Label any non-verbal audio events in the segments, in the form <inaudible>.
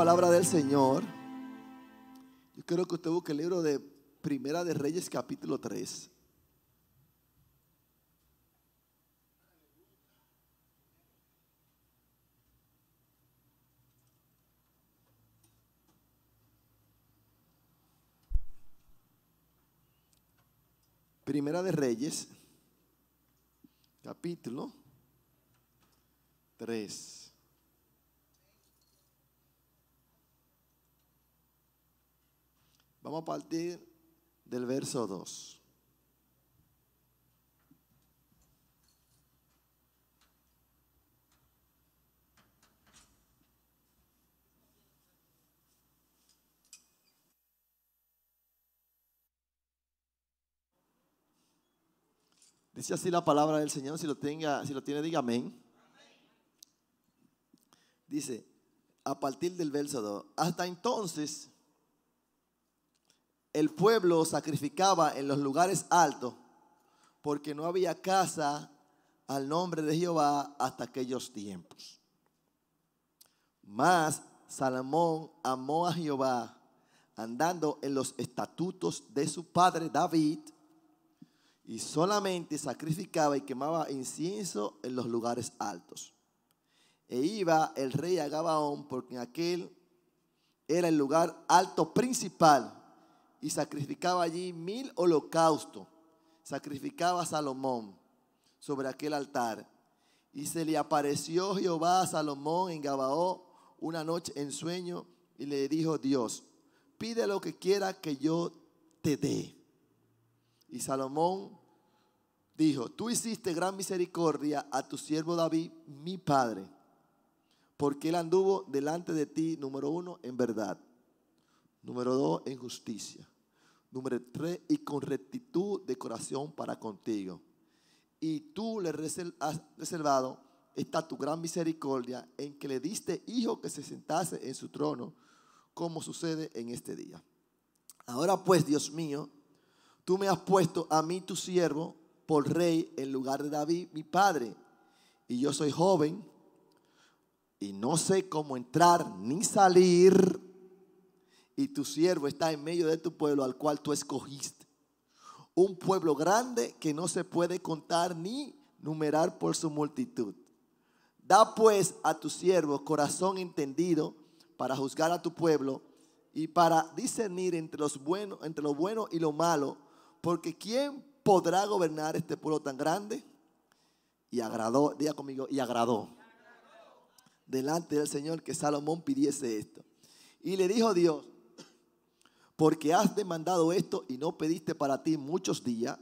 palabra del Señor, yo creo que usted busque el libro de Primera de Reyes capítulo 3. Primera de Reyes, capítulo 3. Vamos a partir del verso 2. Dice así la palabra del Señor, si lo, tenga, si lo tiene, diga amén. Dice, a partir del verso 2, hasta entonces el pueblo sacrificaba en los lugares altos porque no había casa al nombre de Jehová hasta aquellos tiempos. Mas Salomón amó a Jehová andando en los estatutos de su padre David y solamente sacrificaba y quemaba incienso en los lugares altos. E iba el rey a Gabaón porque aquel era el lugar alto principal y sacrificaba allí mil holocaustos. Sacrificaba a Salomón sobre aquel altar. Y se le apareció Jehová a Salomón en Gabaó una noche en sueño y le dijo Dios, pide lo que quiera que yo te dé. Y Salomón dijo, tú hiciste gran misericordia a tu siervo David, mi padre, porque él anduvo delante de ti, número uno, en verdad, número dos, en justicia, Número tres, y con rectitud de corazón para contigo. Y tú le has reservado esta tu gran misericordia en que le diste hijo que se sentase en su trono, como sucede en este día. Ahora pues, Dios mío, tú me has puesto a mí tu siervo por rey en lugar de David, mi padre. Y yo soy joven y no sé cómo entrar ni salir y tu siervo está en medio de tu pueblo al cual tú escogiste. Un pueblo grande que no se puede contar ni numerar por su multitud. Da pues a tu siervo corazón entendido para juzgar a tu pueblo y para discernir entre, los buenos entre lo bueno y lo malo, porque ¿quién podrá gobernar este pueblo tan grande? Y agradó, diga conmigo, y agradó delante del Señor que Salomón pidiese esto. Y le dijo Dios, porque has demandado esto y no pediste para ti muchos días,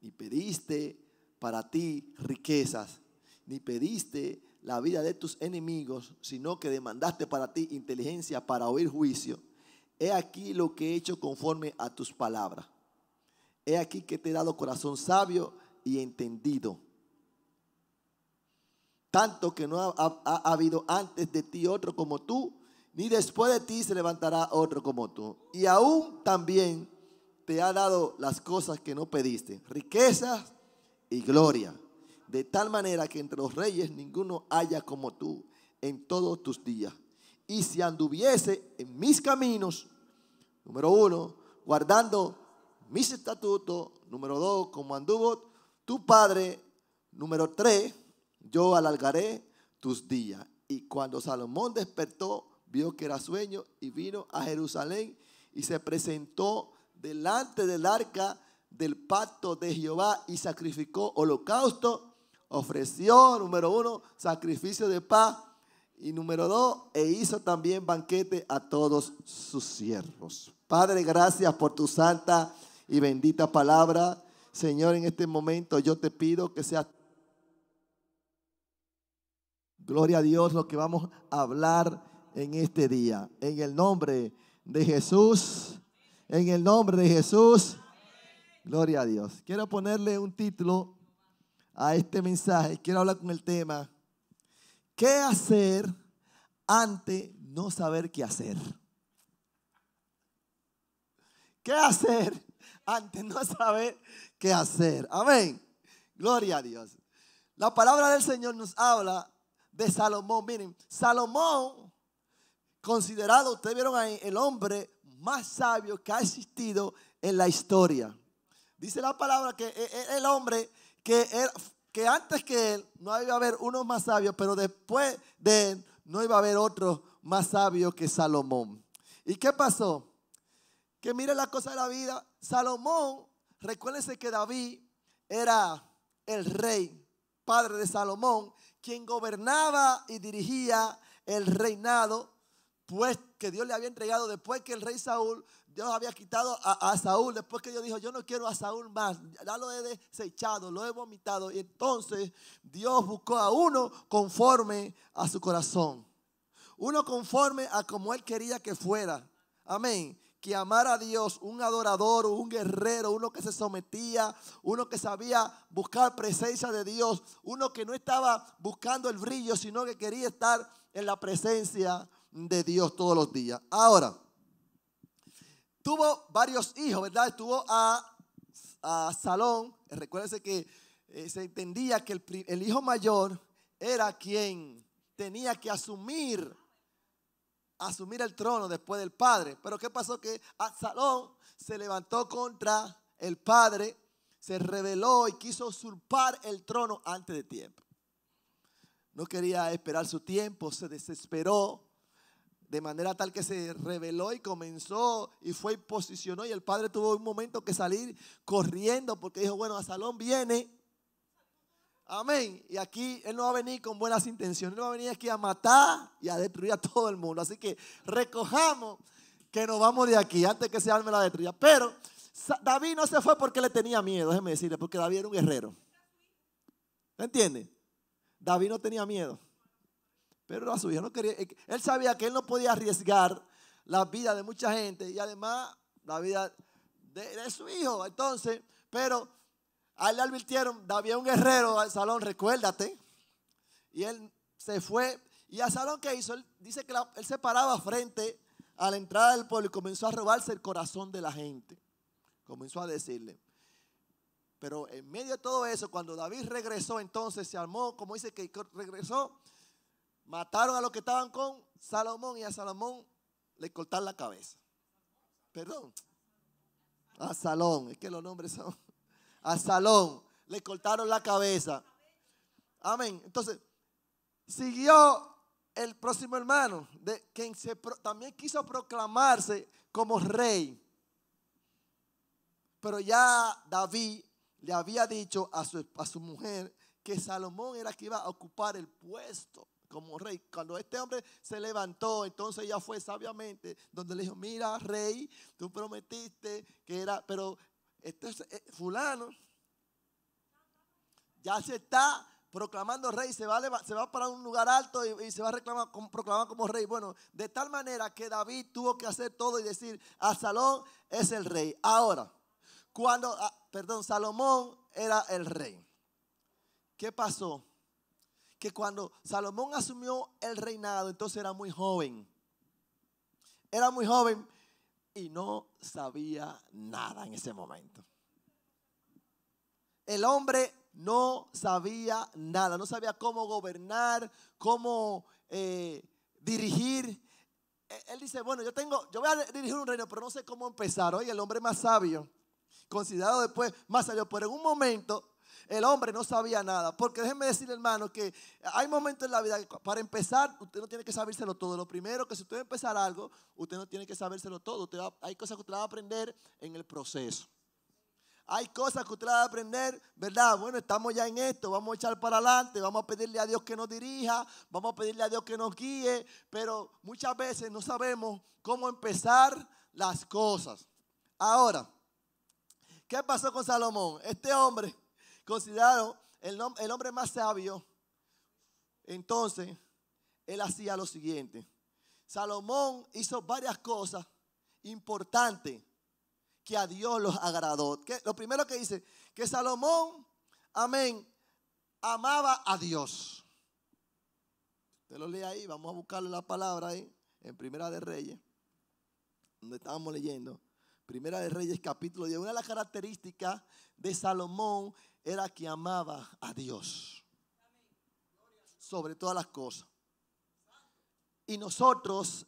ni pediste para ti riquezas, ni pediste la vida de tus enemigos, sino que demandaste para ti inteligencia para oír juicio. He aquí lo que he hecho conforme a tus palabras. He aquí que te he dado corazón sabio y entendido. Tanto que no ha, habido antes de ti otro como tú, ni después de ti se levantará otro como tú. Y aún también te ha dado las cosas que no pediste, riquezas y gloria, de tal manera que entre los reyes ninguno haya como tú en todos tus días. Y si anduviese en mis caminos, número uno, guardando mis estatutos, número dos, como anduvo tu padre, número tres, yo alargaré tus días. Y cuando Salomón despertó, vio que era sueño y vino a Jerusalén y se presentó delante del arca del pacto de Jehová y sacrificó holocausto, ofreció, número uno, sacrificio de paz y número dos, e hizo también banquete a todos sus siervos. Padre, gracias por tu santa y bendita palabra. Señor, en este momento yo te pido que seas... Gloria a Dios lo que vamos a hablar en este día. En el nombre de Jesús. En el nombre de Jesús. Gloria a Dios. Quiero ponerle un título a este mensaje. Quiero hablar con el tema. ¿Qué hacer ante no saber qué hacer? ¿Qué hacer ante no saber qué hacer? Amén. Gloria a Dios. La palabra del Señor nos habla de Salomón. Miren, Salomón considerado, ustedes vieron ahí, el hombre más sabio que ha existido en la historia. Dice la palabra que e, e, el hombre er, que, antes que él no iba a haber unos más sabios, pero después de él no iba a haber otro más sabio que Salomón. ¿Y qué pasó? Que mire la cosa de la vida. Salomón, recuérdense que David era el rey, padre de Salomón, quien gobernaba y dirigía el reinado que Dios le había entregado, después que el rey Saúl, Dios había quitado a, Saúl, después que Dios dijo, yo no quiero a Saúl más, ya lo he desechado, lo he vomitado. Y entonces Dios buscó a uno conforme a su corazón, uno conforme a como él quería que fuera. Amén que amara a Dios, un adorador, un guerrero, uno que se sometía, uno que sabía buscar presencia de Dios, uno que no estaba buscando el brillo, sino que quería estar en la presencia de Dios todos los días. Ahora, tuvo varios hijos, ¿verdad? Tuvo a, Salón. Recuérdense que eh, se entendía que el, hijo mayor era quien tenía que asumir asumir el trono después del padre. Pero ¿qué pasó? Que Salón se levantó contra el padre, se rebeló y quiso usurpar el trono antes de tiempo. No quería esperar su tiempo, se desesperó, de manera tal que se reveló y comenzó y fue y posicionó. Y el padre tuvo un momento que salir corriendo porque dijo, bueno, a Salón viene. Amén. Y aquí Él no va a venir con buenas intenciones. Él no va a venir aquí a matar y a destruir a todo el mundo. Así que recojamos que nos vamos de aquí antes que se arme la destruya. Pero David no se fue porque le tenía miedo, déjeme decirle, porque David era un guerrero. no entiende? David no tenía miedo. Pero era su hijo, no quería. Él sabía que él no podía arriesgar la vida de mucha gente y además la vida de, su hijo. Entonces, pero a él le advirtieron, había un guerrero al salón, recuérdate. Y él se fue. ¿Y a salón qué hizo? Él dice que él se paraba frente a la entrada del pueblo y comenzó a robarse el corazón de la gente. Comenzó a decirle. Pero en medio de todo eso, cuando David regresó, entonces se armó, como dice que regresó, Mataron a los que estaban con Salomón y a Salomón le cortaron la cabeza. Perdón. A Salón, es que los nombres son. A Salón le cortaron la cabeza. Amén. Entonces, siguió el próximo hermano, de, quien también quiso proclamarse como rey. Pero ya David le había dicho a su, a su mujer que Salomón era el que iba a ocupar el puesto como rey. Cuando este hombre se levantó, entonces ya fue sabiamente donde le dijo, mira, rey, tú prometiste que era, pero este eh, fulano ya se está proclamando rey, se va, se va para un lugar alto y, se va a reclamar, proclamar como rey. Bueno, de tal manera que David tuvo que hacer todo y decir, a Salón es el rey. Ahora, cuando, ah, perdón, Salomón era el rey. ¿Qué pasó? que cuando Salomón asumió el reinado, entonces era muy joven. Era muy joven y no sabía nada en ese momento. El hombre no sabía nada, no sabía cómo gobernar, cómo eh, dirigir. E, él dice, bueno, yo tengo, yo voy a dirigir un reino, pero no sé cómo empezar. Oye, el hombre más sabio, considerado después más sabio, pero en un momento el hombre no sabía nada. Porque déjenme decirle, hermano, que hay momentos en la vida para empezar, usted no tiene que sabérselo todo. Lo primero que si usted va a empezar algo, usted no tiene que sabérselo todo. hay cosas que usted va a aprender en el proceso. Hay cosas que usted va a aprender, ¿verdad? Bueno, estamos ya en esto, vamos a echar para adelante, vamos a pedirle a Dios que nos dirija, vamos a pedirle a Dios que nos guíe, pero muchas veces no sabemos cómo empezar las cosas. Ahora, ¿qué pasó con Salomón? Este hombre considerado el, el hombre más sabio, entonces él hacía lo siguiente. Salomón hizo varias cosas importantes que a Dios los agradó. lo primero que dice, que Salomón, amén, amaba a Dios. Usted lo lee ahí, vamos a buscarle la palabra ahí, en Primera de Reyes, donde estábamos leyendo. Primera de Reyes capítulo 10. Una de las características de Salomón era que amaba a Dios sobre todas las cosas. Y nosotros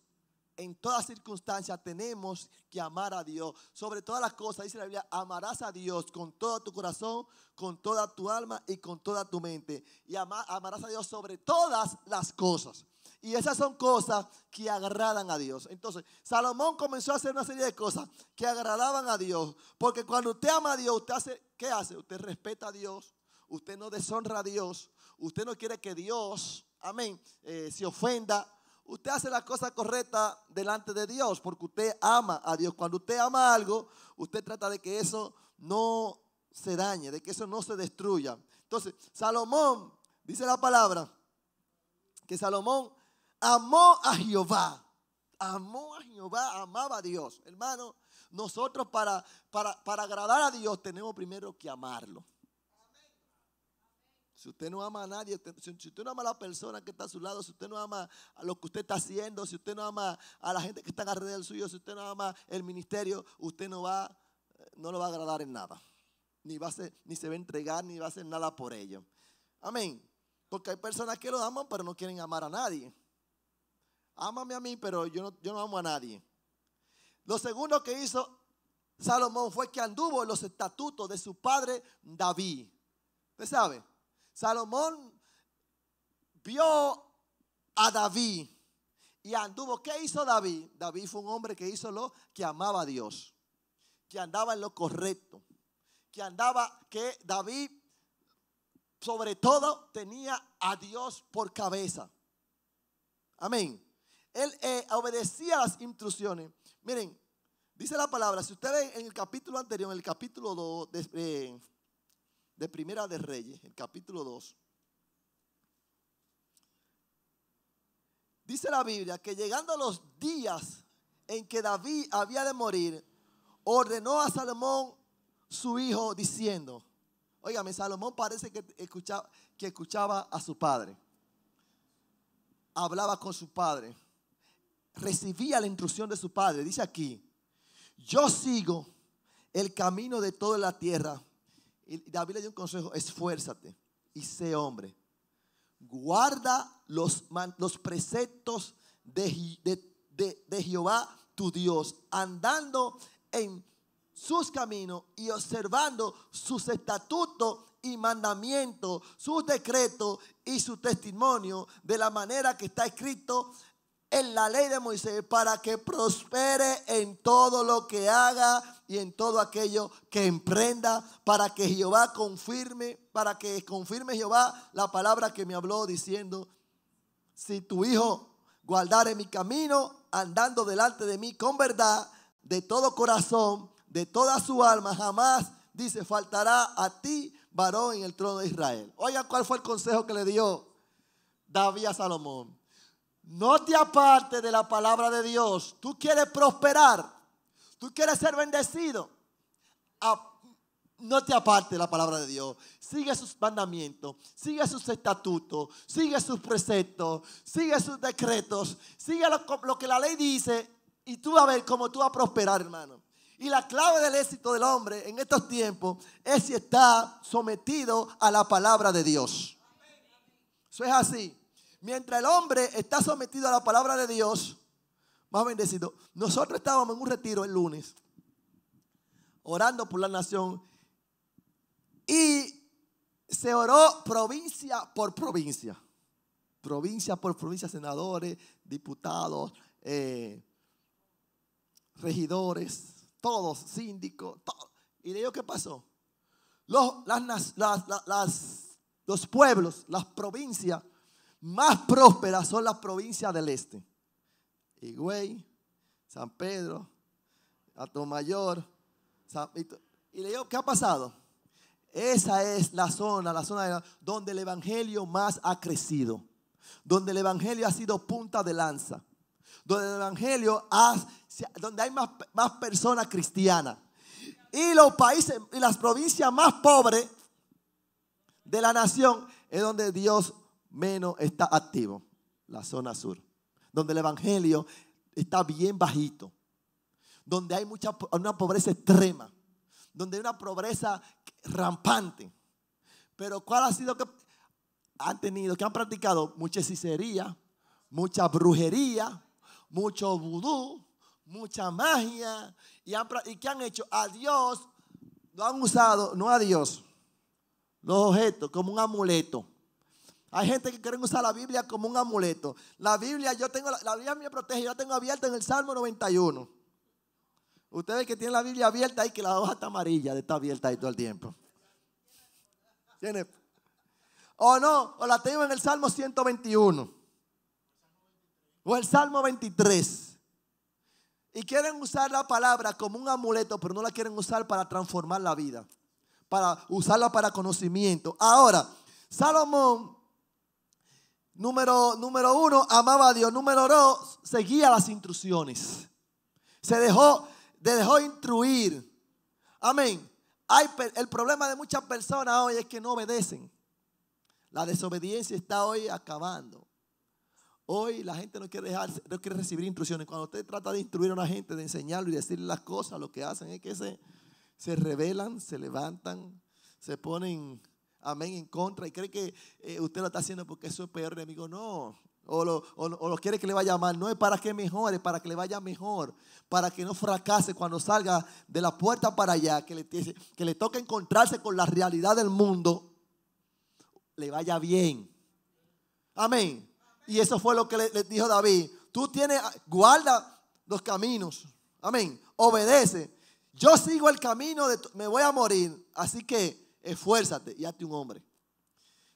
en todas circunstancias tenemos que amar a Dios. Sobre todas las cosas, dice la Biblia, amarás a Dios con todo tu corazón, con toda tu alma y con toda tu mente. Y amarás a Dios sobre todas las cosas. Y esas son cosas que agradan a Dios. Entonces, Salomón comenzó a hacer una serie de cosas que agradaban a Dios. Porque cuando usted ama a Dios, usted hace, ¿qué hace? Usted respeta a Dios. Usted no deshonra a Dios. Usted no quiere que Dios, amén, eh, se ofenda. Usted hace la cosa correcta delante de Dios porque usted ama a Dios. Cuando usted ama algo, usted trata de que eso no se dañe, de que eso no se destruya. Entonces, Salomón, dice la palabra, que Salomón amó a Jehová. Amó a Jehová, amaba a Dios. Hermano, nosotros para, para, agradar a Dios tenemos primero que amarlo. Si usted no ama a nadie, si usted no ama a la persona que está a su lado, si usted no ama a lo que usted está haciendo, si usted no ama a la gente que está alrededor del suyo, si usted no ama el ministerio, usted no va, eh, no lo va a agradar en nada. Ni, va a ser, ni se va a entregar, ni va a hacer nada por ello. Amén. Porque hay personas que lo aman, pero no quieren amar a nadie ámame a mí, pero yo no, amo a nadie. Lo segundo que hizo Salomón fue que anduvo en los estatutos de su padre David. Usted sabe, Salomón vio a David y anduvo. ¿Qué hizo David? David fue un hombre que hizo lo que amaba a Dios, que andaba en lo correcto, que andaba, que David sobre todo tenía a Dios por cabeza. Amén. Él eh, obedecía las instrucciones. Miren, dice la palabra, si ustedes en el capítulo anterior, en el capítulo 2 eh, de, Primera de Reyes, el capítulo 2, dice la Biblia que llegando los días en que David había de morir, ordenó a Salomón su hijo diciendo, Óigame, Salomón parece que escuchaba, que escuchaba a su padre. Hablaba con su padre recibía la instrucción de su padre. Dice aquí, yo sigo el camino de toda la tierra. Y David le dio un consejo, esfuérzate y sé hombre. Guarda los, los preceptos de, de Jehová tu Dios, andando en sus caminos y observando sus estatutos y mandamientos, sus decretos y su testimonio de la manera que está escrito en la ley de Moisés para que prospere en todo lo que haga y en todo aquello que emprenda, para que Jehová confirme, para que confirme Jehová la palabra que me habló diciendo, si tu hijo guardare mi camino, andando delante de mí con verdad, de todo corazón, de toda su alma, jamás, dice, faltará a ti, varón, en el trono de Israel. Oiga, ¿cuál fue el consejo que le dio David a Salomón? No te aparte de la palabra de Dios. Tú quieres prosperar. Tú quieres ser bendecido. Ah, no te aparte de la palabra de Dios. Sigue sus mandamientos. Sigue sus estatutos. Sigue sus preceptos. Sigue sus decretos. Sigue lo, que la ley dice. Y tú vas a ver cómo tú vas a prosperar, hermano. Y la clave del éxito del hombre en estos tiempos es si está sometido a la palabra de Dios. Eso es así. Mientras el hombre está sometido a la palabra de Dios, más bendecido, nosotros estábamos en un retiro el lunes, orando por la nación, y se oró provincia por provincia, provincia por provincia, senadores, diputados, eh, regidores, todos, síndicos, ¿Y de ellos qué pasó? Los, las, los pueblos, las provincias más prósperas son las provincias del este. Higüey, San Pedro, Atomayor. San... Y le digo, ¿qué ha pasado? Esa es la zona, la zona donde el Evangelio más ha crecido, donde el Evangelio ha sido punta de lanza, donde el Evangelio ha, donde hay más, más personas cristianas. Y los países y las provincias más pobres de la nación es donde Dios menos está activo, la zona sur, donde el Evangelio está bien bajito, donde hay mucha, una pobreza extrema, donde hay una pobreza rampante. Pero ¿cuál ha sido que han tenido, que han practicado? Mucha hechicería, mucha brujería, mucho vudú, mucha magia. ¿Y, han, y qué han hecho? A Dios lo han usado, no a Dios, los objetos como un amuleto. Hay gente que quiere usar la Biblia como un amuleto. La Biblia, yo tengo, la Biblia me protege, yo la tengo abierta en el Salmo 91. Ustedes que tienen la Biblia abierta ahí, que la hoja está amarilla, está abierta ahí todo el tiempo. ¿Tiene? O no, o la tengo en el Salmo 121. O el Salmo 23. Y quieren usar la palabra como un amuleto, pero no la quieren usar para transformar la vida. Para usarla para conocimiento. Ahora, Salomón Número, número uno, amaba a Dios. Número dos, seguía las instrucciones. Se dejó, se dejó instruir. Amén. Hay, el problema de muchas personas hoy es que no obedecen. La desobediencia está hoy acabando. Hoy la gente no quiere, dejar, no quiere recibir instrucciones. Cuando usted trata de instruir a una gente, de enseñarlo y decirle las cosas, lo que hacen es que se, se rebelan, se levantan, se ponen amén, en contra y cree que eh, usted lo está haciendo porque eso es peor enemigo. No, o lo, quiere que le vaya mal. No es para que mejore, para que le vaya mejor. Para que no fracase cuando salga de la puerta para allá. Que le, que le toque encontrarse con la realidad del mundo. Le vaya bien. Amén. Y eso fue lo que le, dijo David. Tú tienes, guarda los caminos. Amén. Obedece. Yo sigo el camino me voy a morir. Así que esfuérzate y hazte un hombre.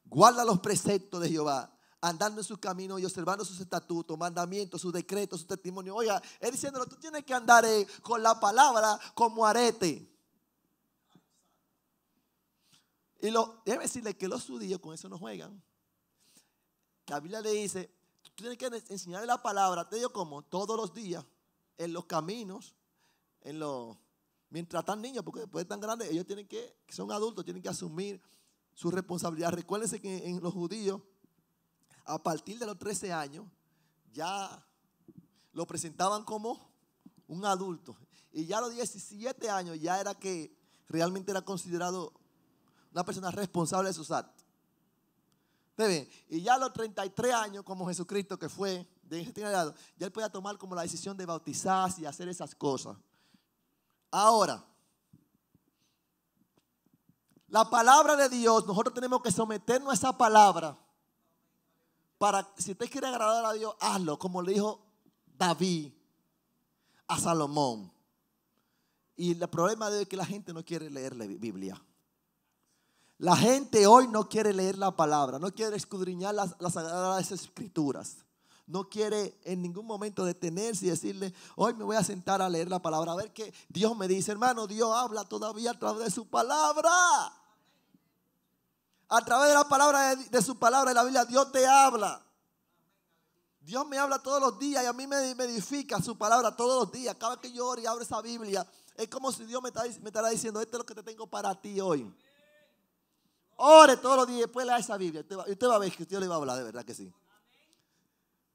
Guarda los preceptos de Jehová, andando en sus caminos y observando sus estatutos, mandamientos, sus decretos, sus testimonio. Oiga, él diciéndolo, tú tienes que andar eh, con la palabra como arete. Y lo, déjeme decirle que los judíos con eso no juegan. La Biblia le dice, tú tienes que enseñarle la palabra, te digo como, todos los días, en los caminos, en los mientras tan niños, porque después tan grandes, ellos tienen que, son adultos, tienen que asumir su responsabilidad. Recuérdense que en los judíos, a partir de los 13 años, ya lo presentaban como un adulto. Y ya a los 17 años ya era que realmente era considerado una persona responsable de sus actos. Y ya a los 33 años, como Jesucristo que fue de este ya él podía tomar como la decisión de bautizarse y hacer esas cosas. Ahora, la palabra de Dios, nosotros tenemos que someternos a esa palabra. Para si usted quiere agradar a Dios, hazlo, como le dijo David a Salomón. Y el problema de hoy es que la gente no quiere leer la Biblia. La gente hoy no quiere leer la palabra, no quiere escudriñar las, las sagradas escrituras no quiere en ningún momento detenerse y decirle, hoy me voy a sentar a leer la palabra, a ver qué Dios me dice, hermano, Dios habla todavía a través de su palabra. A través de la palabra de, su palabra de la Biblia, Dios te habla. Dios me habla todos los días y a mí me, edifica su palabra todos los días. Cada vez que yo oro y abro esa Biblia, es como si Dios me, está, estará diciendo, esto es lo que te tengo para ti hoy. Ore todos los días, después lea esa Biblia. Y usted va a ver que Dios le va a hablar, de verdad que sí.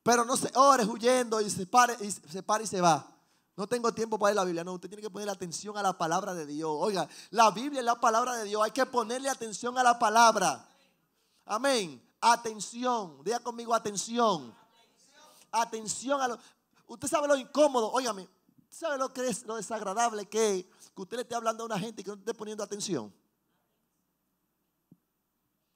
Pero no se ores huyendo y se pare y se, y se va. No tengo tiempo para ir a la Biblia. No, usted tiene que poner atención a la palabra de Dios. Oiga, la Biblia es la palabra de Dios. Hay que ponerle atención a la palabra. Amén. Atención. Diga conmigo atención. Atención a lo. Usted sabe lo incómodo. Óigame. ¿Usted sabe lo que es lo desagradable que es que usted le esté hablando a una gente Y que no esté poniendo atención?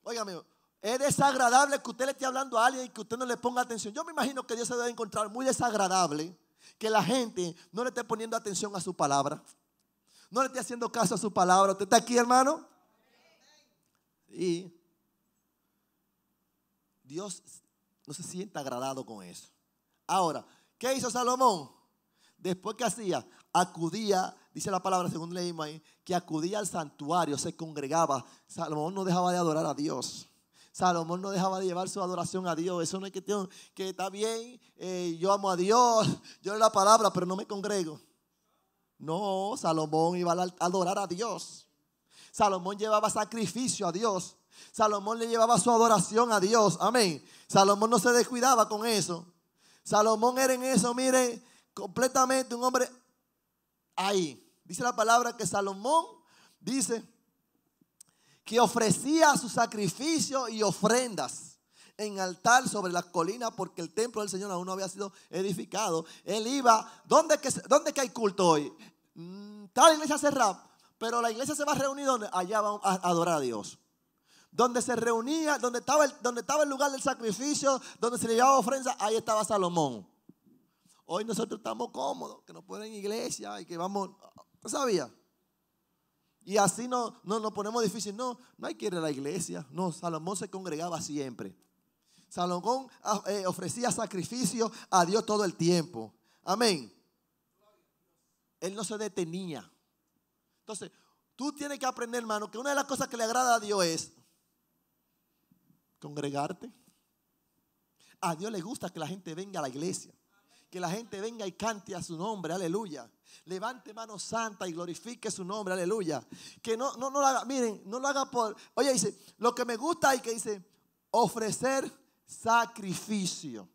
Óigame. Es desagradable que usted le esté hablando a alguien y que usted no le ponga atención. Yo me imagino que Dios se debe encontrar muy desagradable que la gente no le esté poniendo atención a su palabra. No le esté haciendo caso a su palabra. ¿Usted está aquí, hermano? Y Dios no se siente agradado con eso. Ahora, ¿qué hizo Salomón? Después que hacía, acudía, dice la palabra según leímos ahí, que acudía al santuario, se congregaba. Salomón no dejaba de adorar a Dios. Salomón no dejaba de llevar su adoración a Dios. Eso no es cuestión que está bien, eh, yo amo a Dios, <laughs> yo leo la palabra, pero no me congrego. No, Salomón iba a adorar a Dios. Salomón llevaba sacrificio a Dios. Salomón le llevaba su adoración a Dios. Amén. Salomón no se descuidaba con eso. Salomón era en eso, mire, completamente un hombre ahí. Dice la palabra que Salomón dice que ofrecía su sacrificio y ofrendas en altar sobre las colinas porque el templo del Señor aún no había sido edificado. Él iba, ¿dónde que, hay culto hoy? Está mm, la iglesia cerrada, pero la iglesia se va a reunir donde allá vamos a adorar a Dios. Donde se reunía, donde estaba, el, estaba el lugar del sacrificio, donde se le llevaba ofrenda, ahí estaba Salomón. Hoy nosotros estamos cómodos, que nos ponen iglesia y que vamos, ¿no sabía? Y así no, no nos ponemos difícil. No, no hay que ir a la iglesia. No, Salomón se congregaba siempre. Salomón ah, eh, ofrecía sacrificio a Dios todo el tiempo. Amén. Él no se detenía. Entonces, tú tienes que aprender, hermano, que una de las cosas que le agrada a Dios es congregarte. A Dios le gusta que la gente venga a la iglesia que la gente venga y cante a su nombre, aleluya. Levante mano santa y glorifique su nombre, aleluya. Que no, no, no lo haga, miren, no lo haga por, oye, dice, lo que me gusta es que dice, ofrecer sacrificio.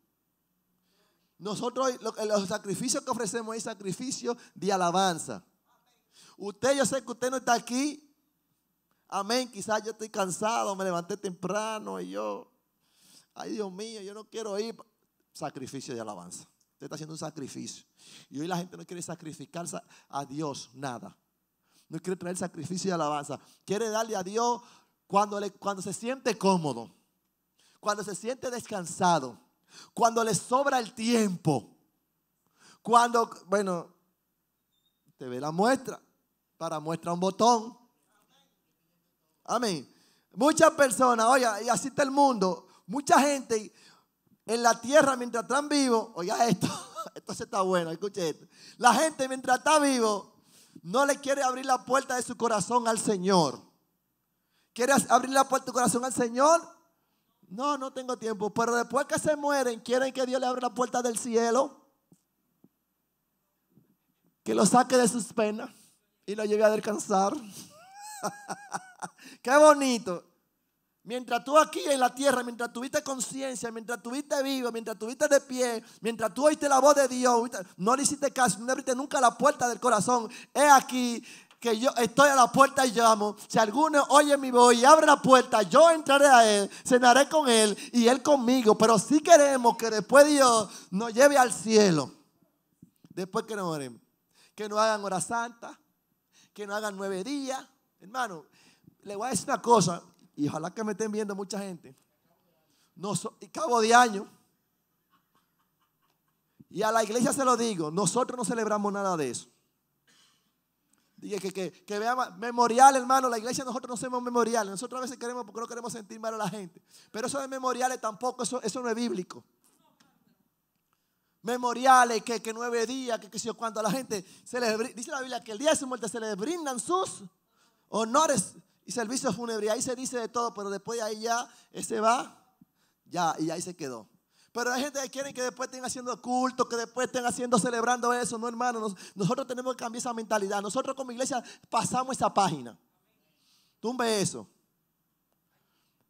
Nosotros, los sacrificios que ofrecemos es sacrificio de alabanza. Usted, yo sé que usted no está aquí. Amén, quizás yo estoy cansado, me levanté temprano y yo, ay Dios mío, yo no quiero ir. Sacrificio de alabanza está haciendo un sacrificio. Y hoy la gente no quiere sacrificarse a Dios nada. No quiere traer sacrificio y alabanza. Quiere darle a Dios cuando, le, cuando se siente cómodo, cuando se siente descansado, cuando le sobra el tiempo. Cuando, bueno, te ve la muestra. Para muestra un botón. Amén. Muchas personas, oye, y así está el mundo. Mucha gente, en la tierra mientras están vivos, oiga esto, <laughs> esto se está bueno, escuche esto. La gente mientras está vivo no le quiere abrir la puerta de su corazón al Señor. ¿Quieres abrir la puerta de tu corazón al Señor? No, no tengo tiempo. Pero después que se mueren, quieren que Dios le abra la puerta del cielo. Que lo saque de sus penas y lo lleve a descansar. <laughs> Qué bonito. Mientras tú aquí en la tierra, mientras tuviste conciencia, mientras tuviste vivo, mientras tuviste de pie, mientras tú oíste la voz de Dios, no le hiciste caso, no abriste nunca la puerta del corazón. He aquí que yo estoy a la puerta y llamo. Si alguno oye mi voz y abre la puerta, yo entraré a él, cenaré con él y él conmigo. Pero si queremos que después Dios nos lleve al cielo, después que nos oremos, que no hagan hora santa, que no hagan nueve días. Hermano, le voy a decir una cosa. Y ojalá que me estén viendo mucha gente. y cabo de año. Y a la iglesia se lo digo, nosotros no celebramos nada de eso. Dije que, veamos memorial, hermano. La iglesia nosotros no hacemos memoriales. Nosotros a veces queremos porque no queremos sentir mal a la gente. Pero eso de memoriales tampoco, eso, eso no es bíblico. Memoriales, que, que nueve días, que, cuando a la gente se dice la Biblia que el día de su muerte se le brindan sus honores y servicio fúnebre, y ahí se dice de todo, pero después de ahí ya, ese va, ya, y ahí se quedó. Pero hay gente que quiere que después estén haciendo culto, que después estén haciendo, celebrando eso. No, hermano, nosotros tenemos que cambiar esa mentalidad. Nosotros como iglesia pasamos esa página. Tumbe eso.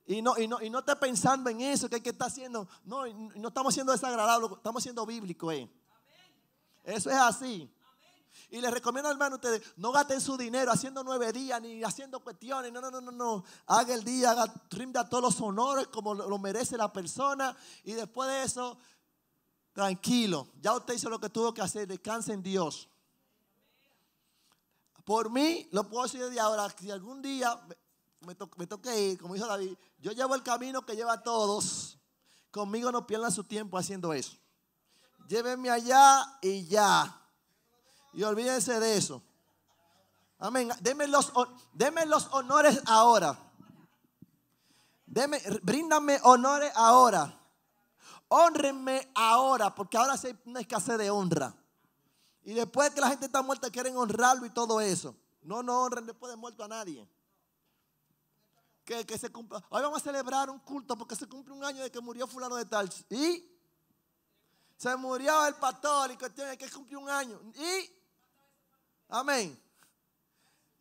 Y no, y no, y no esté pensando en eso, que hay que estar haciendo. No, no estamos siendo desagradables estamos siendo bíblicos Eh. Eso es así. Y les recomiendo, hermano, ustedes, no gasten su dinero haciendo nueve días ni haciendo cuestiones. No, no, no, no, no. Haga el día, haga, rinda todos los honores como lo merece la persona. Y después de eso, tranquilo. Ya usted hizo lo que tuvo que hacer. Descanse en Dios. Por mí, lo puedo decir de ahora. Si algún día me, toque ir, como dijo David, yo llevo el camino que lleva a todos. Conmigo no pierdan su tiempo haciendo eso. Llévenme allá y ya. Y olvídense de eso. Amén. Deme los, deme los honores ahora. Deme, bríndame honores ahora. Honrenme ahora, porque ahora hay una escasez de honra. Y después que la gente está muerta, quieren honrarlo y todo eso. No, no honren después de muerto a nadie. Que, se cumpla. Hoy vamos a celebrar un culto porque se cumple un año de que murió fulano de tal. Y se murió el pastor y tiene que cumplió un año. Y Amén.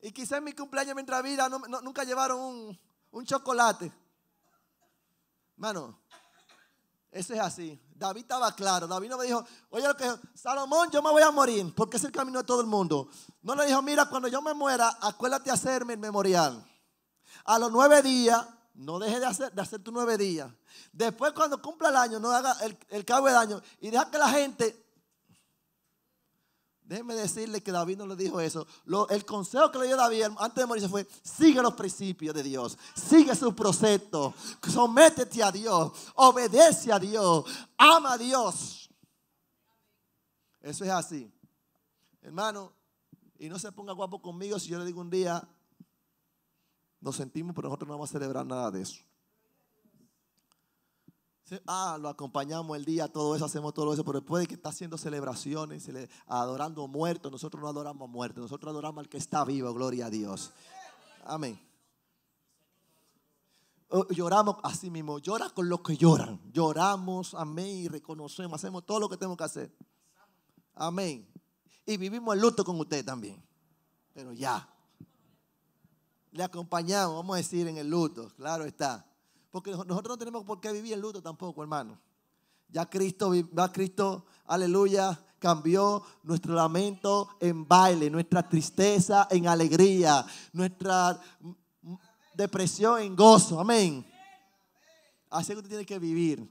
Y quizás en mi cumpleaños mientras vida nunca llevaron un, chocolate. Mano, eso es así. David estaba claro. David no me dijo, oye lo que Salomón, yo me voy a morir, porque es el camino de todo el mundo. No le dijo, mira, cuando yo me muera, acuérdate hacerme el memorial. A los nueve días, no deje de hacer, de hacer tus nueve días. Después, cuando cumpla el año, no haga el, el cabo de año y deja que la gente Déjeme decirle que David no le dijo eso. el consejo que le dio David antes de morirse fue, sigue los principios de Dios, sigue su procesos, sométete a Dios, obedece a Dios, ama a Dios. Eso es así. Hermano, y no se ponga guapo conmigo si yo le digo un día, nos sentimos, pero nosotros no vamos a celebrar nada de eso. Ah, lo acompañamos el día, todo eso, hacemos todo eso, pero después que está haciendo celebraciones, adorando muertos, nosotros no adoramos a muertos, nosotros adoramos al que está vivo, gloria a Dios. Amén. Oh, lloramos así mismo, llora con los que lloran. Lloramos, amén, y reconocemos, hacemos todo lo que tenemos que hacer. Amén. Y vivimos el luto con usted también. Pero ya. Le acompañamos, vamos a decir, en el luto, claro está. Porque nosotros no tenemos por qué vivir el luto tampoco, hermano. Ya Cristo, ya Cristo, aleluya, cambió nuestro lamento en baile, nuestra tristeza en alegría, nuestra depresión en gozo. Amén. Así que usted tiene que vivir.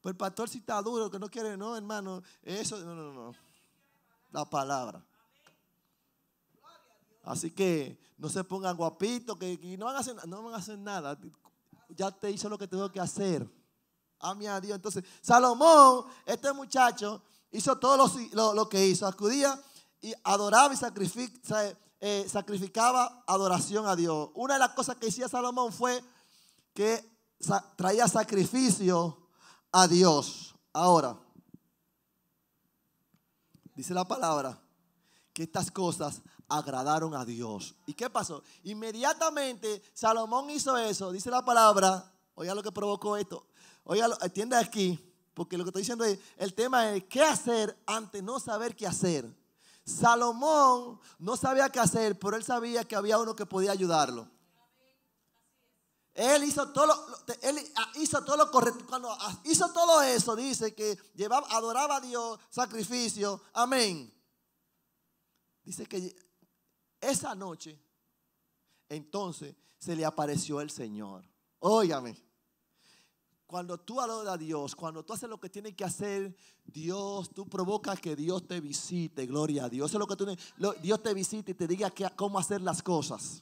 Pues el pastor si está duro, que no quiere, no, hermano. Eso, no, no, no. La palabra. Así que no se pongan guapitos, que, no, van a hacer, no van hacer nada. Ya te hizo lo que tengo que hacer. Amén a Dios. Entonces, Salomón, este muchacho, hizo todo lo, que hizo. Acudía y adoraba y eh, sacrificaba, adoración a Dios. Una de las cosas que hacía Salomón fue que traía sacrificio a Dios. Ahora, dice la palabra que estas cosas agradaron a Dios. ¿Y qué pasó? Inmediatamente Salomón hizo eso, dice la palabra, oiga lo que provocó esto, oiga, entiende aquí, porque lo que estoy diciendo es, el tema es qué hacer ante no saber qué hacer. Salomón no sabía qué hacer, pero él sabía que había uno que podía ayudarlo. Él hizo todo lo, él ah, hizo todo lo correcto. Cuando ah, hizo todo eso, dice que llevaba, adoraba a Dios, sacrificio. Amén. Dice que esa noche, entonces, se le apareció el Señor. Óyame, Cuando tú adoras a Dios, cuando tú haces lo que tienes que hacer, Dios, tú provocas que Dios te visite, gloria a Dios. Eso es lo que tú, Dios te visite y te diga cómo hacer las cosas.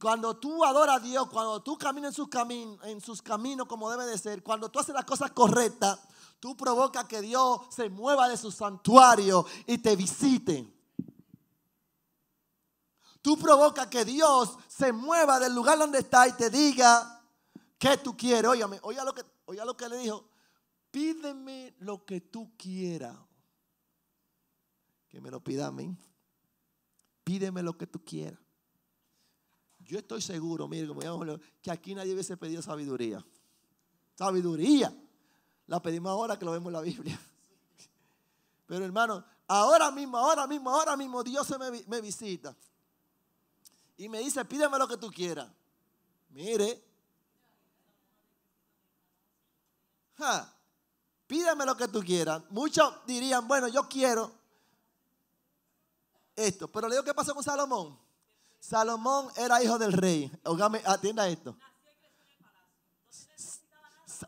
Cuando tú adoras a Dios, cuando tú caminas en sus, caminos, en sus caminos como debe de ser, cuando tú haces las cosas correctas, Tú provocas que Dios se mueva de su santuario y te visite. Tú provocas que Dios se mueva del lugar donde está y te diga que tú quieres. Óyame, oye lo que, lo que le dijo. Pídeme lo que tú quieras. Que me lo pida a mí. Pídeme lo que tú quieras. Yo estoy seguro, mire, que aquí nadie hubiese pedido sabiduría. Sabiduría. La pedimos ahora que lo vemos en la Biblia. <laughs> Pero hermano, ahora mismo, ahora mismo, ahora mismo Dios se me, visita. Y me dice, pídeme lo que tú quieras. Mire. pídeme lo que tú quieras. Muchos dirían, bueno, yo quiero esto. Pero le digo, ¿qué pasó con Salomón? Salomón era hijo del rey. atienda esto.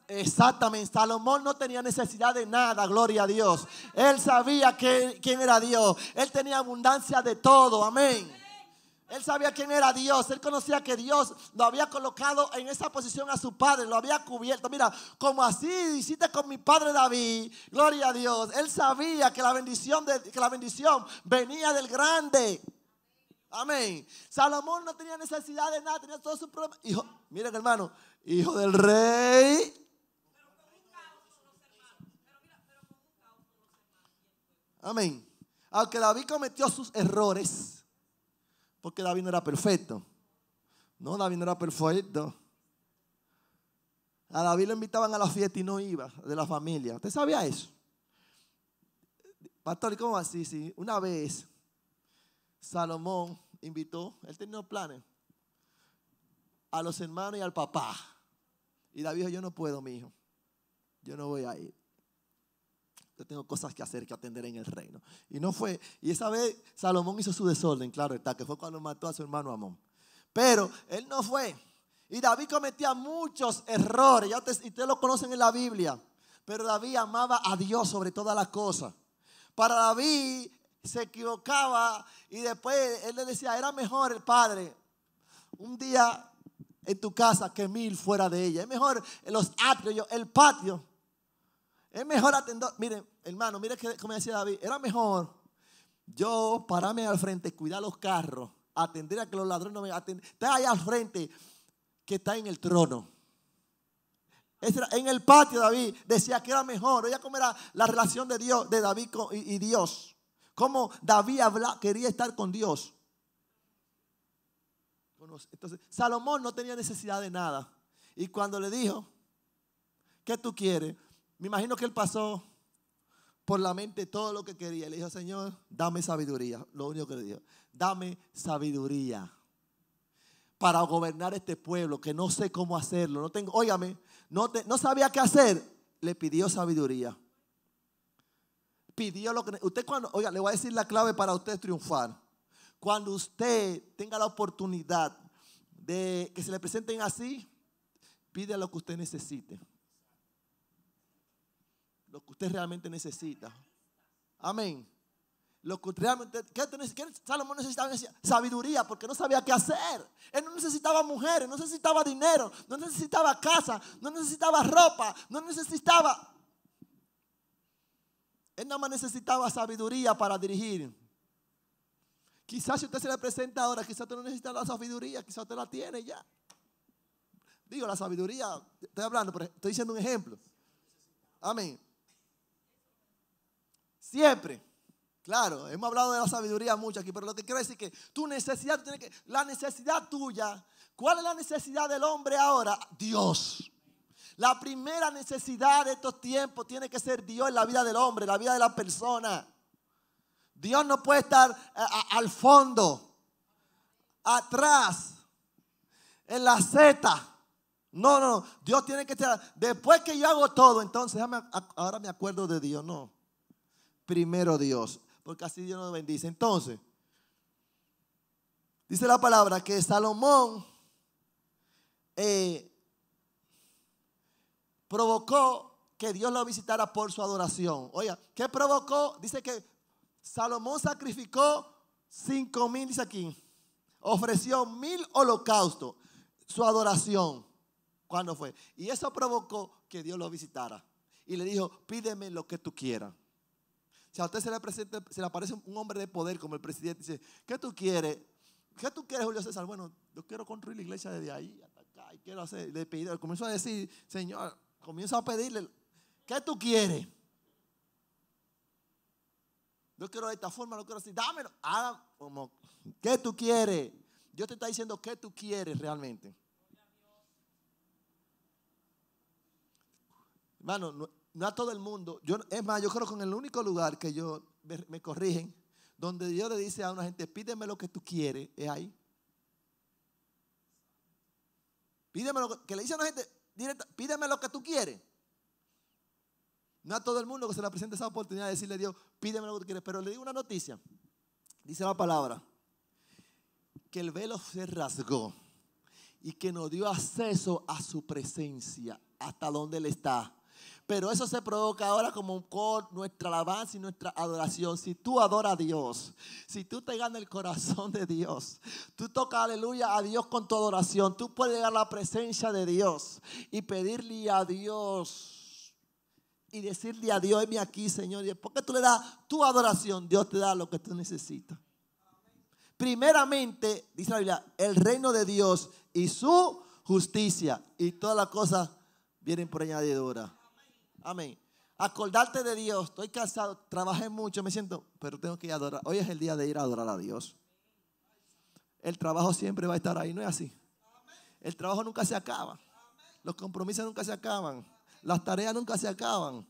Exactamente, Salomón no tenía necesidad de nada, gloria a Dios. Él sabía que, quién era Dios. Él tenía abundancia de todo, amén. Él sabía quién era Dios. Él conocía que Dios lo había colocado en esa posición a su padre, lo había cubierto. Mira, como así hiciste con mi padre David, gloria a Dios. Él sabía que la bendición, de, que la bendición venía del grande. Amén. Salomón no tenía necesidad de nada, tenía todos sus problemas. miren hermano, hijo del rey. Amén. Aunque David cometió sus errores, porque David no era perfecto. No, David no era perfecto. A David lo invitaban a la fiesta y no iba de la familia. ¿Usted sabía eso? Pastor, ¿cómo así? Sí, una vez Salomón invitó, él tenía planes, a los hermanos y al papá. Y David dijo, yo no puedo, mi hijo. Yo no voy a ir. Yo tengo cosas que hacer, que atender en el reino. Y no fue. Y esa vez Salomón hizo su desorden, claro está, que fue cuando mató a su hermano Amón. Pero él no fue. Y David cometía muchos errores. Y ustedes lo conocen en la Biblia. Pero David amaba a Dios sobre todas las cosas. Para David, se equivocaba y después él le decía, era mejor el padre un día en tu casa que mil fuera de ella. Es mejor los atrios, el patio. Es mejor atender. Miren, hermano, mire que, como decía David, era mejor yo pararme al frente, cuidar los carros, atender a que los ladrones no me atendan. Está allá al frente que está en el trono. En el patio, David decía que era mejor. Oiga, cómo era la relación de Dios, de David y Dios cómo David quería estar con Dios. Entonces, Salomón no tenía necesidad de nada. Y cuando le dijo, ¿qué tú quieres? Me imagino que él pasó por la mente todo lo que quería. Le dijo, Señor, dame sabiduría. Lo único que le dijo, dame sabiduría para gobernar este pueblo, que no sé cómo hacerlo. No tengo, óigame, no, no sabía qué hacer. Le pidió sabiduría pidió lo que... Usted cuando, oiga, le voy a decir la clave para usted triunfar. Cuando usted tenga la oportunidad de que se le presenten así, pide lo que usted necesite. Lo que usted realmente necesita. Amén. Lo que realmente, ¿qué, Salomón necesitaba? Sabiduría, porque no sabía qué hacer. Él no necesitaba mujeres, no necesitaba dinero, no necesitaba casa, no necesitaba ropa, no necesitaba él nada más necesitaba sabiduría para dirigir. Quizás si usted se le presenta ahora, quizás usted no necesita la sabiduría, quizás usted la tiene ya. Digo, la sabiduría, estoy hablando, estoy diciendo un ejemplo. Amén. Siempre. Claro, hemos hablado de la sabiduría mucho aquí, pero lo que quiero decir es que tu necesidad, tú que, la necesidad tuya, ¿cuál es la necesidad del hombre ahora? Dios. La primera necesidad de estos tiempos tiene que ser Dios en la vida del hombre, en la vida de la persona. Dios no puede estar eh, al fondo, atrás, en la seta. No, no, Dios tiene que estar. Después que yo hago todo, entonces ahora me acuerdo de Dios. No. Primero Dios, porque así Dios nos bendice. Entonces, dice la palabra que Salomón eh, provocó que Dios lo visitara por su adoración. Oiga, ¿qué provocó? Dice que Salomón sacrificó cinco mil, dice aquí. Ofreció mil holocaustos. Su adoración. ¿Cuándo fue? Y eso provocó que Dios lo visitara. Y le dijo, pídeme lo que tú quieras. Si a usted se le, presenta, se le aparece un hombre de poder como el presidente, dice, ¿qué tú quieres? ¿Qué tú quieres, Julio César? Bueno, yo quiero construir la iglesia desde ahí hasta acá y quiero hacer, le pedí, comenzó a decir, Señor, Comienza a pedirle, ¿qué tú quieres? No quiero de esta forma, no quiero así. Dámelo. Haga como, ¿qué tú quieres? Dios te está diciendo qué tú quieres realmente. Hermano, no, a todo el mundo. Yo, es más, yo creo que en el único lugar que yo me, corrigen, donde Dios le dice a una gente, pídeme lo que tú quieres, es ahí. Pídeme lo que, que le dice a una gente, pídeme lo que tú quieres. No a todo el mundo que se le presente esa oportunidad de decirle a Dios, pídeme lo que tú quieres. Pero le digo una noticia. Dice la palabra. Que el velo se rasgó y que nos dio acceso a su presencia, hasta donde Él está. Pero eso se provoca ahora como un nuestra alabanza y nuestra adoración. Si tú adoras a Dios, si tú te ganas el corazón de Dios, tú tocas aleluya a Dios con tu adoración, tú puedes llegar a la presencia de Dios y pedirle a Dios y decirle a Dios, heme aquí, Señor. porque tú le das tu adoración, Dios te da lo que tú necesitas. Primeramente, dice la Biblia, el reino de Dios y su justicia y todas las cosas vienen por añadidura. Amén. Acordarte de Dios. Estoy cansado, trabajé mucho, me siento, pero tengo que ir a adorar. Hoy es el día de ir a adorar a Dios. El trabajo siempre va a estar ahí, ¿no es así? El trabajo nunca se acaba. Los compromisos nunca se acaban. Las tareas nunca se acaban.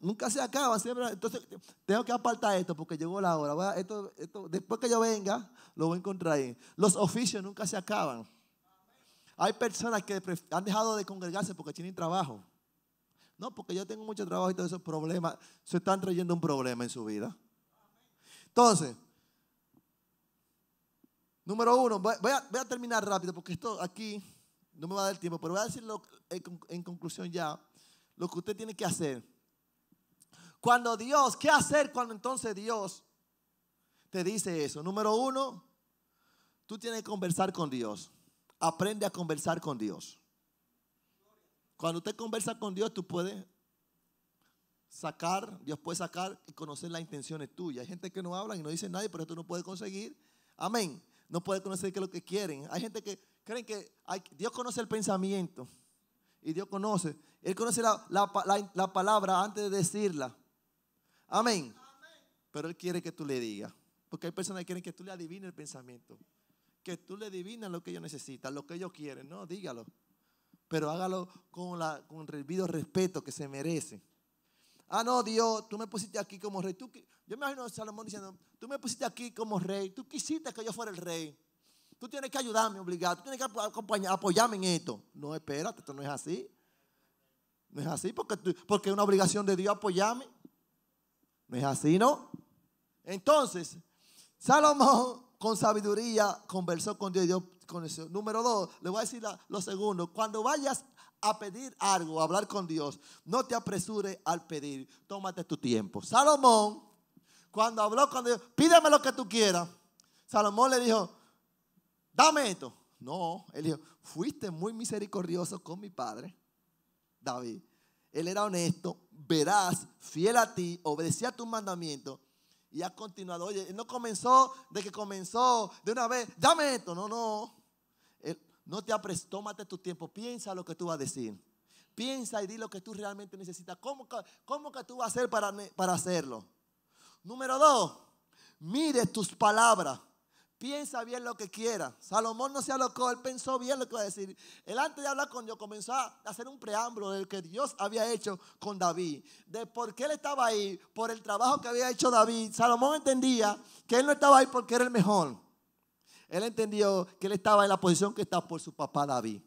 nunca se acaban. entonces, tengo que apartar esto porque llegó la hora. después que yo venga, lo voy a encontrar ahí. Los oficios nunca se acaban. Hay personas que han dejado de congregarse porque tienen trabajo. No, porque yo tengo mucho trabajo y todos esos problemas se están trayendo un problema en su vida. Entonces, número uno, voy a, terminar rápido porque esto aquí no me va a dar tiempo, pero voy a decirlo en conclusión ya, lo que usted tiene que hacer. Cuando Dios, ¿qué hacer cuando entonces Dios te dice eso? Número uno, tú tienes que conversar con Dios. Aprende a conversar con Dios. Cuando usted conversa con Dios, tú puedes sacar, Dios puede sacar y conocer las intenciones tuyas. Hay gente que no habla y no dice nadie, pero esto no puede conseguir. Amén. No puede conocer qué es lo que quieren. Hay gente que creen que Dios conoce el pensamiento y Dios conoce. Él conoce la, palabra antes de decirla. Amén. Pero Él quiere que tú le digas. Porque hay personas que quieren que tú le adivines el pensamiento. Que tú le adivinas lo que ellos necesitan, lo que ellos quieren. No, dígalo pero hágalo con, el debido respeto que se merece. Ah, no, Dios, tú me pusiste aquí como rey. yo me imagino a Salomón diciendo, tú me pusiste aquí como rey, tú quisiste que yo fuera el rey. Tú tienes que ayudarme, obligado, tú tienes que acompañar, apoyarme en esto. No, espérate, esto no es así. No es así porque, porque es una obligación de Dios apoyarme. No es así, ¿no? Entonces, Salomón con sabiduría conversó con Dios y Dios Número dos, le voy a decir lo segundo. Cuando vayas a pedir algo, a hablar con Dios, no te apresures al pedir. Tómate tu tiempo. Salomón, cuando habló con Dios, pídeme lo que tú quieras. Salomón le dijo, dame esto. No, él dijo, fuiste muy misericordioso con mi padre, David. Él era honesto, veraz, fiel a ti, obedecía a tus mandamientos y ha continuado. Oye, no comenzó de que comenzó de una vez, dame esto. No, no. No te apres, tómate tu tiempo, piensa lo que tú vas a decir. Piensa y di lo que tú realmente necesitas. ¿Cómo, cómo que tú vas a hacer para, para hacerlo? Número dos, mire tus palabras piensa bien lo que quiera. Salomón no se alocó, él pensó bien lo que iba a decir. Él antes de hablar con Dios comenzó a hacer un preámbulo del que Dios había hecho con David, de por qué él estaba ahí, por el trabajo que había hecho David. Salomón entendía que él no estaba ahí porque era el mejor. Él entendió que él estaba en la posición que estaba por su papá David.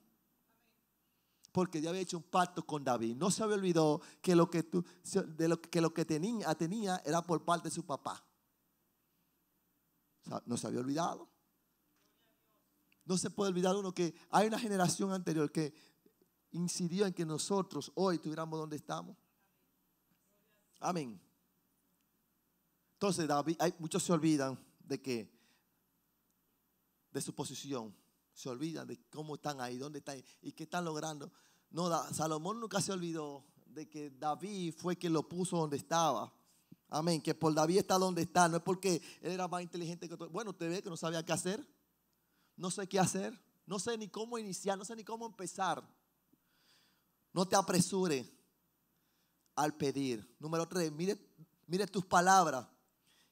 Porque Dios había hecho un pacto con David. No se había olvidado que lo que, tú, de lo, que, lo que tenía era por parte de su papá. No se había olvidado. No se puede olvidar uno que hay una generación anterior que incidió en que nosotros hoy tuviéramos donde estamos. Amén. Entonces, David, hay, muchos se olvidan de que, de su posición, se olvidan de cómo están ahí, dónde están y qué están logrando. No, Salomón nunca se olvidó de que David fue quien lo puso donde estaba. Amén. Que por David está donde está. No es porque él era más inteligente que todo. Bueno, usted ve que no sabía qué hacer. No sé qué hacer. No sé ni cómo iniciar. No sé ni cómo empezar. No te apresure al pedir. Número tres, mire, mire tus palabras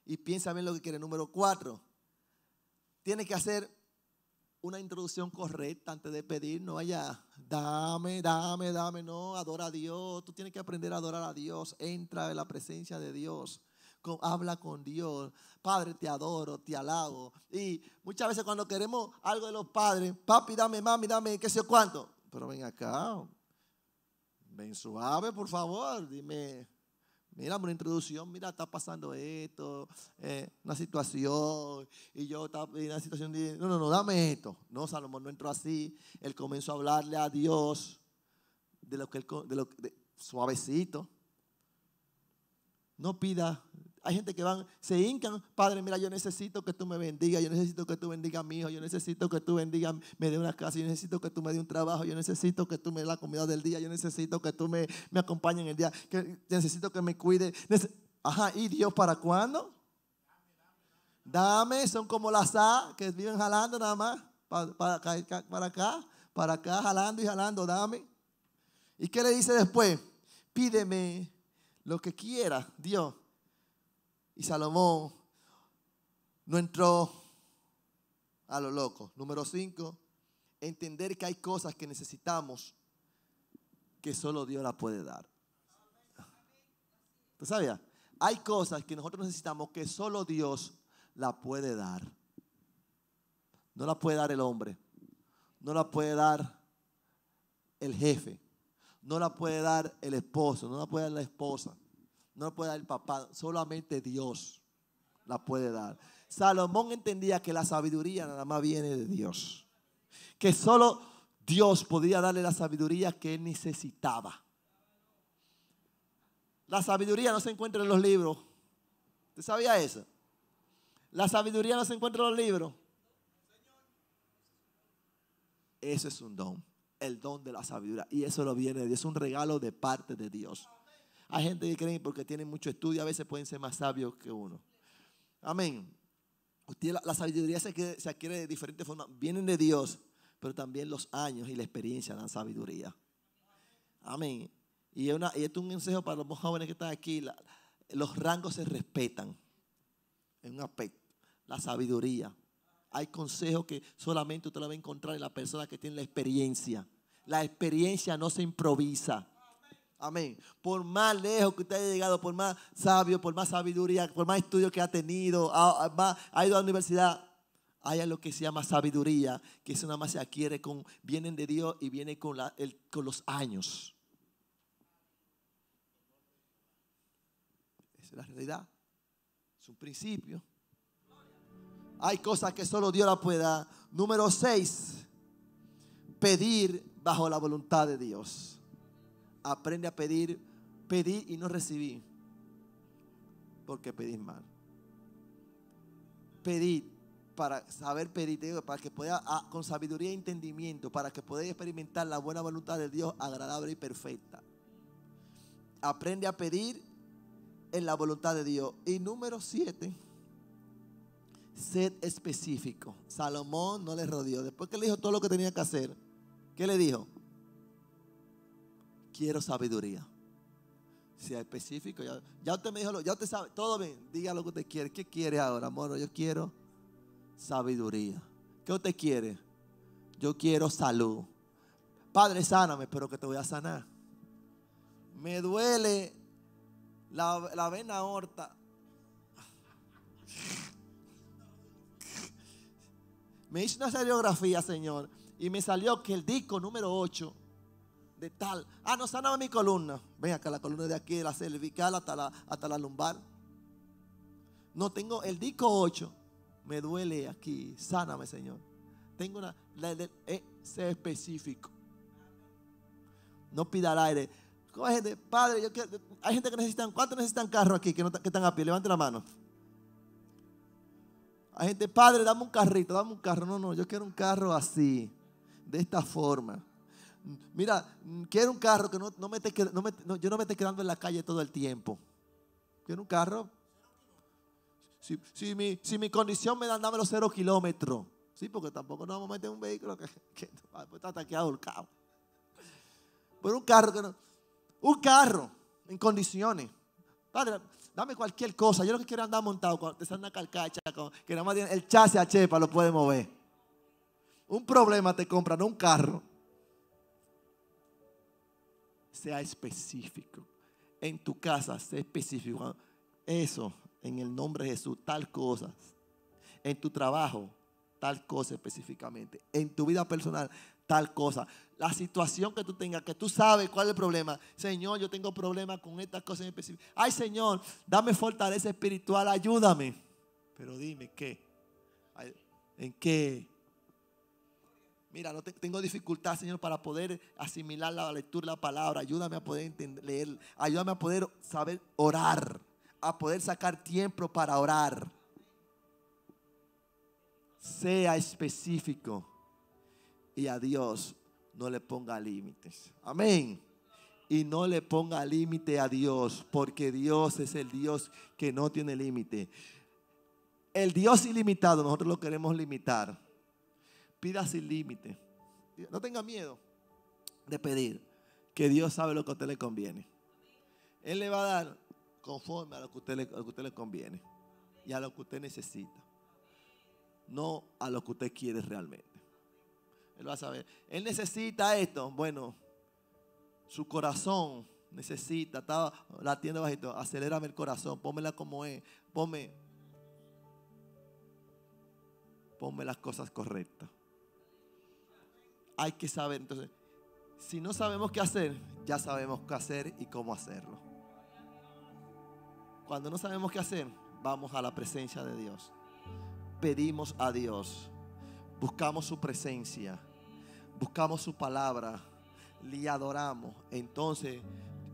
y piensa bien lo que quiere. Número cuatro, Tienes que hacer una introducción correcta antes de pedir, no haya dame, dame, dame, no, adora a Dios, tú tienes que aprender a adorar a Dios, entra en la presencia de Dios, habla con Dios, Padre te adoro, te alabo. Y muchas veces cuando queremos algo de los padres, papi, dame, mami, dame, qué sé cuánto, pero ven acá, ven suave, por favor, dime, Mira, una introducción, mira, está pasando esto, eh, una situación, y yo estaba en una situación de, no, no, no, dame esto. No, Salomón no entró así. Él comenzó a hablarle a Dios de lo que él, suavecito. No pida hay gente que van, se hincan, Padre, mira, yo necesito que tú me bendiga. yo necesito que tú bendiga a mi hijo, yo necesito que tú bendiga, me dé una casa, yo necesito que tú me dé un trabajo, yo necesito que tú me dé la comida del día, yo necesito que tú me, me acompañes en el día, que, necesito que me cuide. Ajá, ¿y Dios para cuándo? Dame, son como las A que viven jalando nada más, para, para, para acá, para acá, jalando y jalando, dame. ¿Y qué le dice después? Pídeme lo que quiera, Dios y Salomón no entró a lo loco. Número cinco, entender que hay cosas que necesitamos que solo Dios la puede dar. ¿Tú sabías? Hay cosas que nosotros necesitamos que solo Dios la puede dar. No la puede dar el hombre. No la puede dar el jefe. No la puede dar el esposo. No la puede dar la esposa no puede dar el papá, solamente Dios la puede dar. Salomón entendía que la sabiduría nada más viene de Dios, que solo Dios podía darle la sabiduría que él necesitaba. La sabiduría no se encuentra en los libros. ¿Usted sabía eso? La sabiduría no se encuentra en los libros. Eso es un don, el don de la sabiduría. Y eso lo viene de Dios, es un regalo de parte de Dios. Hay gente que cree porque tienen mucho estudio, a veces pueden ser más sabios que uno. Amén. la, sabiduría se adquiere, de diferentes formas. Vienen de Dios, pero también los años y la experiencia dan sabiduría. Amén. Y, esto es un consejo para los jóvenes que están aquí. los rangos se respetan en un aspecto. La sabiduría. Hay consejos que solamente usted lo va a encontrar en la persona que tiene la experiencia. La experiencia no se improvisa. Amén. Por más lejos que usted haya llegado, por más sabio, por más sabiduría, por más estudios que ha tenido, ha, ido a la universidad, hay lo que se llama sabiduría, que eso nada más se adquiere con, vienen de Dios y viene con, con los años. Esa es la realidad. Es un principio. Hay cosas que solo Dios la puede dar. Número 6. Pedir bajo la voluntad de Dios aprende a pedir, pedí y no recibí, porque pedís mal. Pedir para saber pedir, para que pueda ah, con sabiduría e entendimiento, para que pueda experimentar la buena voluntad de Dios agradable y perfecta. Aprende a pedir en la voluntad de Dios. Y número siete, sed específico. Salomón no le rodeó. Después que le dijo todo lo que tenía que hacer, ¿qué le dijo? quiero sabiduría. Sea específico, ya, usted me dijo, lo, ya usted sabe, todo bien, diga lo que usted quiere. ¿Qué quiere ahora, amor? Yo quiero sabiduría. ¿Qué usted quiere? Yo quiero salud. Padre, sáname, Espero que te voy a sanar. Me duele la, la vena aorta. <laughs> Me hice una radiografía, Señor, y me salió que el disco número 8 de tal. Ah, no sáname mi columna. Ven acá, la columna de aquí, la cervical hasta la, hasta la lumbar. No tengo el disco 8. Me duele aquí. Sáname, Señor. Tengo una. La, eh, específico. No pida el aire. de padre. Yo, hay gente que necesitan. ¿Cuántos necesitan carro aquí que, no, que están a pie? Levante la mano. Hay gente, padre, dame un carrito, dame un carro. No, no, yo quiero un carro así. De esta forma mira, mm, quiero un carro que no, me, yo no me esté quedando en la calle todo el tiempo. Quiero un carro. Si, mi, condición me da, los cero kilómetros. Sí, porque tampoco nos vamos a meter un vehículo que, <laughs> ah, pues, está taqueado el cabo. Pero un carro Un carro en condiciones. Padre, dame cualquier cosa. Yo lo que quiero andar montado con una calcacha, que nada más tiene, el chase a chepa lo puede mover. Un problema te compra, no un carro sea específico. En tu casa, sea específico. Eso, en el nombre de Jesús, tal cosa. En tu trabajo, tal cosa específicamente. En tu vida personal, tal cosa. La situación que tú tengas, que tú sabes cuál es el problema. Señor, yo tengo problemas con estas cosas específicas. Ay, Señor, dame fortaleza espiritual, ayúdame. Pero dime qué. ¿En qué Mira, no tengo dificultad, Señor, para poder asimilar la lectura de la palabra. Ayúdame a poder entender, leer. Ayúdame a poder saber orar. A poder sacar tiempo para orar. Sea específico. Y a Dios no le ponga límites. Amén. Y no le ponga límite a Dios, porque Dios es el Dios que no tiene límite. El Dios ilimitado, nosotros lo queremos limitar. Pida sin límite. No tenga miedo de pedir, que Dios sabe lo que a usted le conviene. Él le va a dar conforme a lo que a usted le, le conviene y a lo que usted necesita, no a lo que usted quiere realmente. Él va a saber. Él necesita esto. Bueno, su corazón necesita, estaba latiendo bajito, acelérame el corazón, pónmela como es, ponme, ponme las cosas correctas hay que saber. Entonces, si no sabemos qué hacer, ya sabemos qué hacer y cómo hacerlo. Cuando no sabemos qué hacer, vamos a la presencia de Dios. Pedimos a Dios, buscamos su presencia, buscamos su palabra, le adoramos. Entonces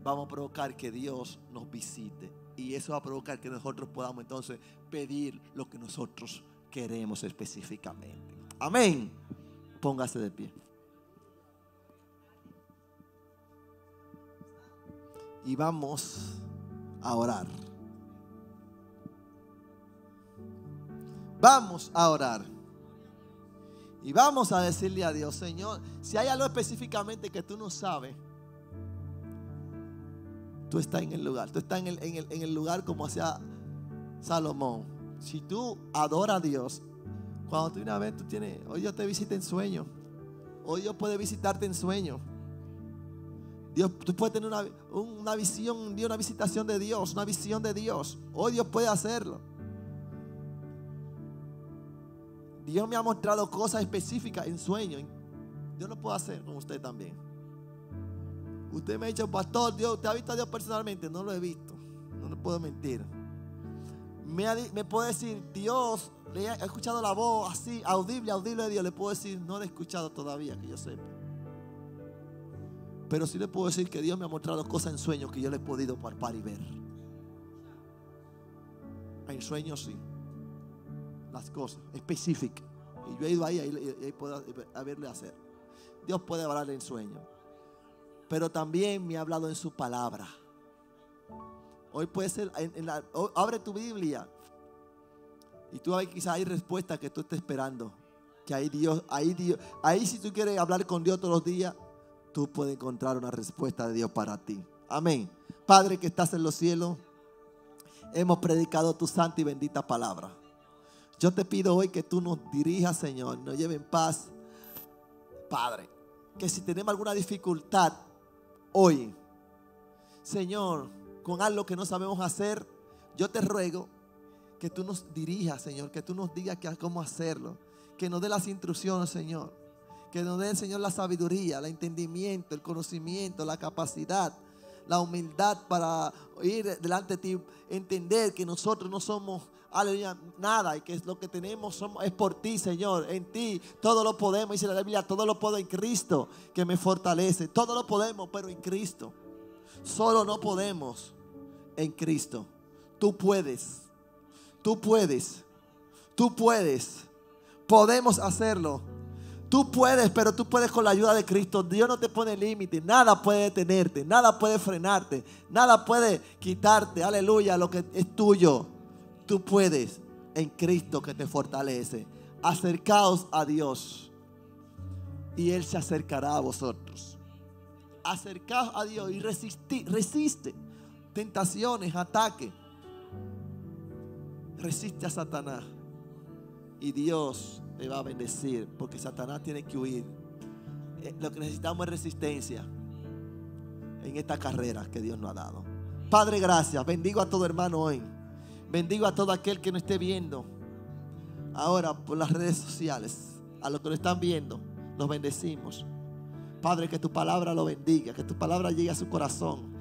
vamos a provocar que Dios nos visite. Y eso va a provocar que nosotros podamos entonces pedir lo que nosotros queremos específicamente. Amén. Póngase de pie. y vamos a orar. Vamos a orar. Y vamos a decirle a Dios, Señor, si hay algo específicamente que tú no sabes, tú estás en el lugar, tú estás en el, en el, lugar como hacía Salomón. Si tú adoras a Dios, cuando tú una vez tú tienes, hoy yo te visita en sueño, hoy yo puede visitarte en sueño. Dios, tú puedes tener una, una visión, una visitación de Dios, una visión de Dios. Hoy Dios puede hacerlo. Dios me ha mostrado cosas específicas en sueño. Yo lo puedo hacer con usted también. Usted me ha dicho, pastor, Dios, ¿te ha visto a Dios personalmente? No lo he visto. No le puedo mentir. Me, puede decir, Dios, le he escuchado la voz así, audible, audible de Dios. Le puedo decir, no lo he escuchado todavía, que yo sepa. Pero sí le puedo decir que Dios me ha mostrado cosas en sueños que yo le he podido palpar y ver. En sueños sí. Las cosas específicas. Y yo he ido ahí puedo a verle hacer. Dios puede hablar en sueños. Pero también me ha hablado en su palabra. Hoy puede ser, oh, abre tu Biblia. Y tú quizás hay respuesta que tú estés esperando. Que ahí Dios, ahí Dios, ahí si tú quieres hablar con Dios todos los días, tú puedes encontrar una respuesta de Dios para ti. Amén. Padre que estás en los cielos, hemos predicado tu santa y bendita palabra. Yo te pido hoy que tú nos dirijas, Señor, nos lleve en paz. Padre, que si tenemos alguna dificultad hoy, Señor, con algo que no sabemos hacer, yo te ruego que tú nos dirijas, Señor, que tú nos digas cómo hacerlo, que nos dé las instrucciones, Señor. Que nos dé el Señor la sabiduría, el entendimiento, el conocimiento, la capacidad, la humildad para ir delante de ti, entender que nosotros no somos aleluya, nada y que lo que tenemos es por ti, Señor. En ti todo lo podemos, dice la Biblia, todo lo puedo en Cristo que me fortalece. Todo lo podemos, pero en Cristo. Solo no podemos en Cristo. Tú puedes, tú puedes, tú puedes. Podemos hacerlo Tú puedes, pero tú puedes con la ayuda de Cristo. Dios no te pone límite. Nada puede detenerte. Nada puede frenarte. Nada puede quitarte. Aleluya. Lo que es tuyo. Tú puedes en Cristo que te fortalece. Acercaos a Dios. Y Él se acercará a vosotros. Acercaos a Dios y resiste tentaciones, ataques. Resiste a Satanás. Y Dios te va a bendecir, porque Satanás tiene que huir. Eh, lo que necesitamos es resistencia en esta carrera que Dios nos ha dado. Padre, gracias. Bendigo a todo hermano hoy. Bendigo a todo aquel que nos esté viendo ahora por las redes sociales. A los que nos están viendo, los bendecimos. Padre, que tu palabra lo bendiga, que tu palabra llegue a su corazón.